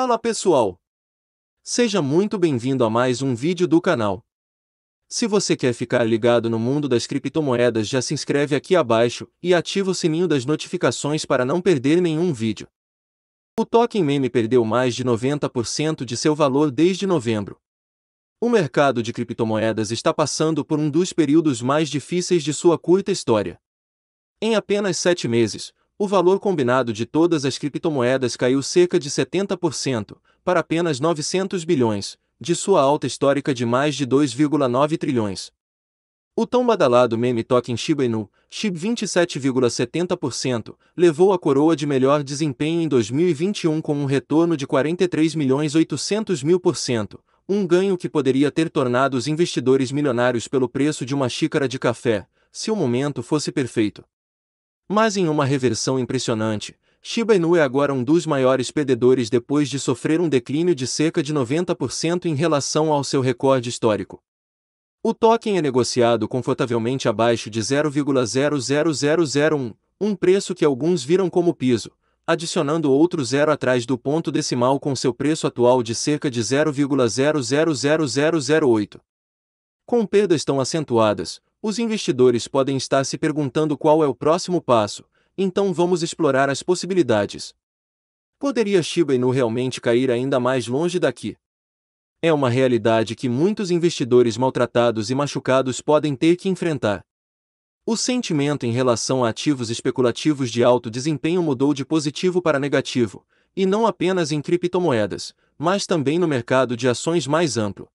Fala pessoal! Seja muito bem-vindo a mais um vídeo do canal. Se você quer ficar ligado no mundo das criptomoedas já se inscreve aqui abaixo e ativa o sininho das notificações para não perder nenhum vídeo. O token meme perdeu mais de 90% de seu valor desde novembro. O mercado de criptomoedas está passando por um dos períodos mais difíceis de sua curta história. Em apenas sete meses, o valor combinado de todas as criptomoedas caiu cerca de 70%, para apenas 900 bilhões, de sua alta histórica de mais de 2,9 trilhões. O tão badalado meme token Shiba Inu, SHIB 27,70%, levou a coroa de melhor desempenho em 2021 com um retorno de 43 milhões 800 mil por cento, um ganho que poderia ter tornado os investidores milionários pelo preço de uma xícara de café, se o momento fosse perfeito. Mas em uma reversão impressionante, Shiba Inu é agora um dos maiores perdedores depois de sofrer um declínio de cerca de 90% em relação ao seu recorde histórico. O token é negociado confortavelmente abaixo de 0,00001, um preço que alguns viram como piso, adicionando outro zero atrás do ponto decimal com seu preço atual de cerca de 0,000008. Com perdas tão acentuadas, os investidores podem estar se perguntando qual é o próximo passo, então vamos explorar as possibilidades. Poderia Shiba Inu realmente cair ainda mais longe daqui? É uma realidade que muitos investidores maltratados e machucados podem ter que enfrentar. O sentimento em relação a ativos especulativos de alto desempenho mudou de positivo para negativo, e não apenas em criptomoedas, mas também no mercado de ações mais amplo.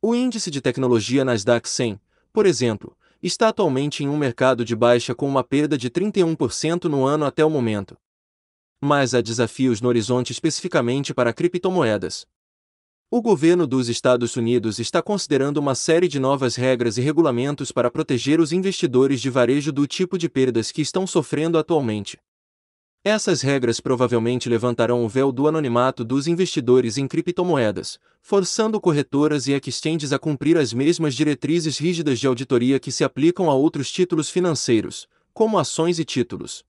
O índice de tecnologia Nasdaq 100, por exemplo, está atualmente em um mercado de baixa com uma perda de 31% no ano até o momento. Mas há desafios no horizonte especificamente para criptomoedas. O governo dos Estados Unidos está considerando uma série de novas regras e regulamentos para proteger os investidores de varejo do tipo de perdas que estão sofrendo atualmente. Essas regras provavelmente levantarão o véu do anonimato dos investidores em criptomoedas, forçando corretoras e exchanges a cumprir as mesmas diretrizes rígidas de auditoria que se aplicam a outros títulos financeiros, como ações e títulos.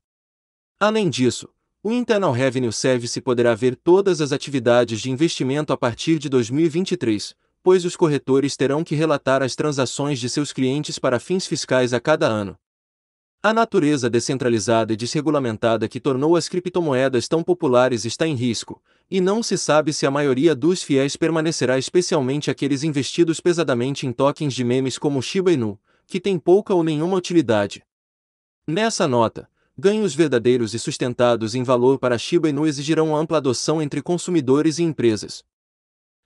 Além disso, o Internal Revenue Service poderá ver todas as atividades de investimento a partir de 2023, pois os corretores terão que relatar as transações de seus clientes para fins fiscais a cada ano. A natureza descentralizada e desregulamentada que tornou as criptomoedas tão populares está em risco, e não se sabe se a maioria dos fiéis permanecerá, especialmente aqueles investidos pesadamente em tokens de memes como Shiba Inu, que tem pouca ou nenhuma utilidade. Nessa nota, ganhos verdadeiros e sustentados em valor para Shiba Inu exigirão ampla adoção entre consumidores e empresas.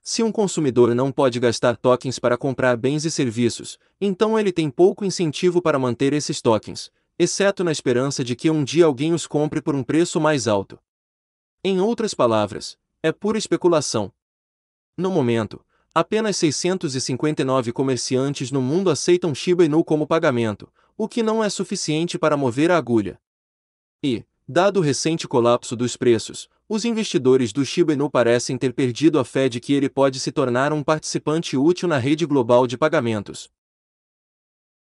Se um consumidor não pode gastar tokens para comprar bens e serviços, então ele tem pouco incentivo para manter esses tokens, exceto na esperança de que um dia alguém os compre por um preço mais alto. Em outras palavras, é pura especulação. No momento, apenas 659 comerciantes no mundo aceitam Shiba Inu como pagamento, o que não é suficiente para mover a agulha. E, dado o recente colapso dos preços, os investidores do Shiba Inu parecem ter perdido a fé de que ele pode se tornar um participante útil na rede global de pagamentos.